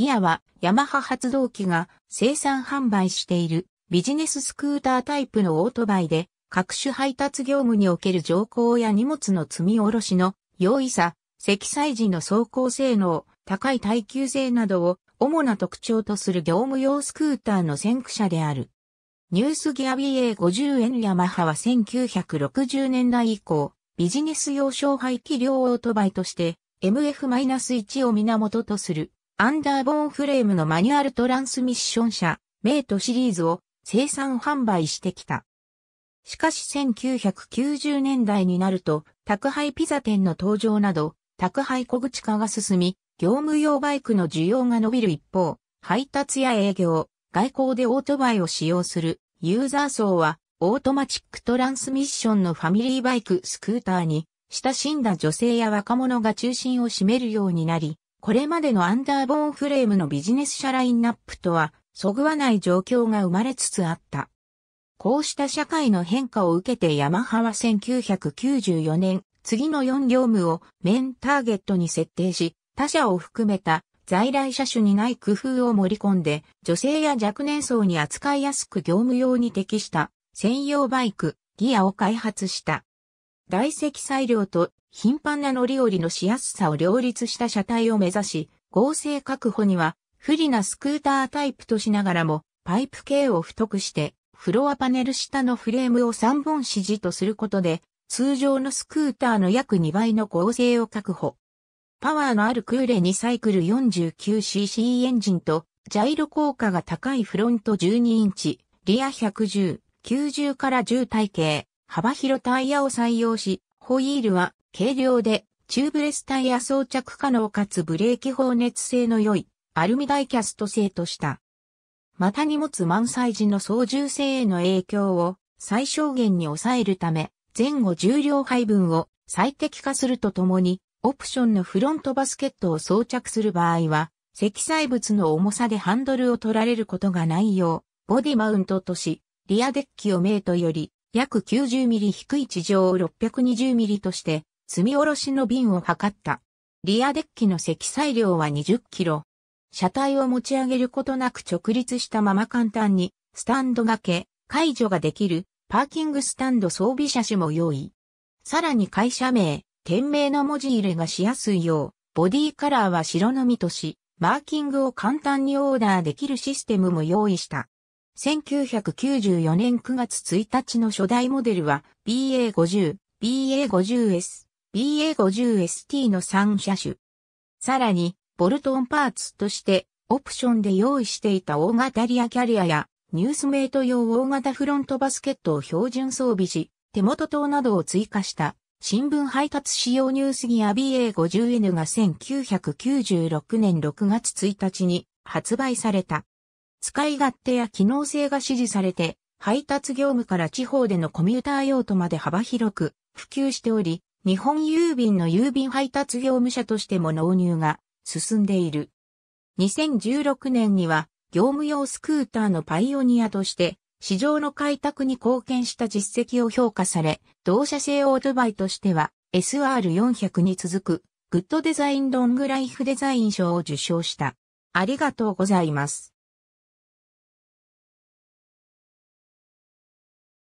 ギアはヤマハ発動機が生産販売しているビジネススクータータイプのオートバイで各種配達業務における乗降や荷物の積み下ろしの容易さ、積載時の走行性能、高い耐久性などを主な特徴とする業務用スクーターの先駆者である。ニュースギア BA50N ヤマハは1960年代以降、ビジネス用小排気量オートバイとして MF-1 を源とするアンダーボーンフレームのマニュアルトランスミッション車、メイトシリーズを生産販売してきた。しかし1990年代になると、宅配ピザ店の登場など、宅配小口化が進み、業務用バイクの需要が伸びる一方、配達や営業、外交でオートバイを使用するユーザー層は、オートマチックトランスミッションのファミリーバイクスクーターに、親しんだ女性や若者が中心を占めるようになり、これまでのアンダーボーンフレームのビジネス車ラインナップとは、そぐわない状況が生まれつつあった。こうした社会の変化を受けてヤマハは1994年、次の4業務をメンターゲットに設定し、他社を含めた在来車種にない工夫を盛り込んで、女性や若年層に扱いやすく業務用に適した専用バイク、ギアを開発した。大積載量と頻繁な乗り降りのしやすさを両立した車体を目指し、合成確保には不利なスクータータイプとしながらも、パイプ径を太くして、フロアパネル下のフレームを3本指示とすることで、通常のスクーターの約2倍の合成を確保。パワーのあるクーレ2サイクル 49cc エンジンと、ジャイロ効果が高いフロント12インチ、リア110、90から10体系、幅広タイヤを採用し、ホイールは軽量でチューブレスタイヤ装着可能かつブレーキ放熱性の良いアルミダイキャスト製とした。また荷物満載時の操縦性への影響を最小限に抑えるため、前後重量配分を最適化するとともに、オプションのフロントバスケットを装着する場合は、積載物の重さでハンドルを取られることがないよう、ボディマウントとし、リアデッキをメイトより約90ミリ低い地上を620ミリとして、積み下ろしの瓶を測った。リアデッキの積載量は20キロ。車体を持ち上げることなく直立したまま簡単に、スタンド掛け、解除ができる、パーキングスタンド装備車種も用意。さらに会社名、店名の文字入れがしやすいよう、ボディカラーは白のみとし、マーキングを簡単にオーダーできるシステムも用意した。1994年9月1日の初代モデルは BA50、BA50S、BA50ST の3車種。さらに、ボルトンパーツとしてオプションで用意していた大型リアキャリアやニュースメイト用大型フロントバスケットを標準装備し、手元灯などを追加した新聞配達使用ニュースギア BA50N が1996年6月1日に発売された。使い勝手や機能性が支持されて、配達業務から地方でのコミューター用途まで幅広く普及しており、日本郵便の郵便配達業務者としても納入が進んでいる。2016年には業務用スクーターのパイオニアとして市場の開拓に貢献した実績を評価され、同社製オートバイとしては SR400 に続くグッドデザインロングライフデザイン賞を受賞した。ありがとうございます。